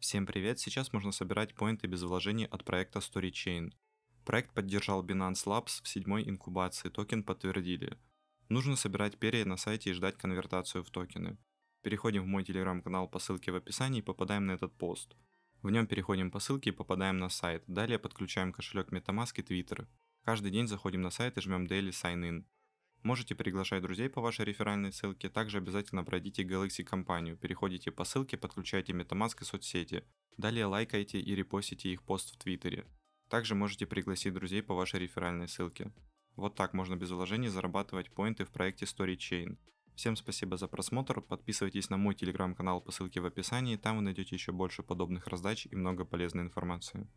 Всем привет, сейчас можно собирать поинты без вложений от проекта StoryChain. Проект поддержал Binance Labs в седьмой инкубации, токен подтвердили. Нужно собирать перья на сайте и ждать конвертацию в токены. Переходим в мой телеграм-канал по ссылке в описании и попадаем на этот пост. В нем переходим по ссылке и попадаем на сайт. Далее подключаем кошелек MetaMask и Twitter. Каждый день заходим на сайт и жмем Daily Sign In. Можете приглашать друзей по вашей реферальной ссылке, также обязательно пройдите Galaxy компанию, переходите по ссылке, подключайте MetaMask и соцсети. Далее лайкайте и репостите их пост в Твиттере. Также можете пригласить друзей по вашей реферальной ссылке. Вот так можно без вложений зарабатывать поинты в проекте Story Chain. Всем спасибо за просмотр, подписывайтесь на мой телеграм-канал по ссылке в описании, там вы найдете еще больше подобных раздач и много полезной информации.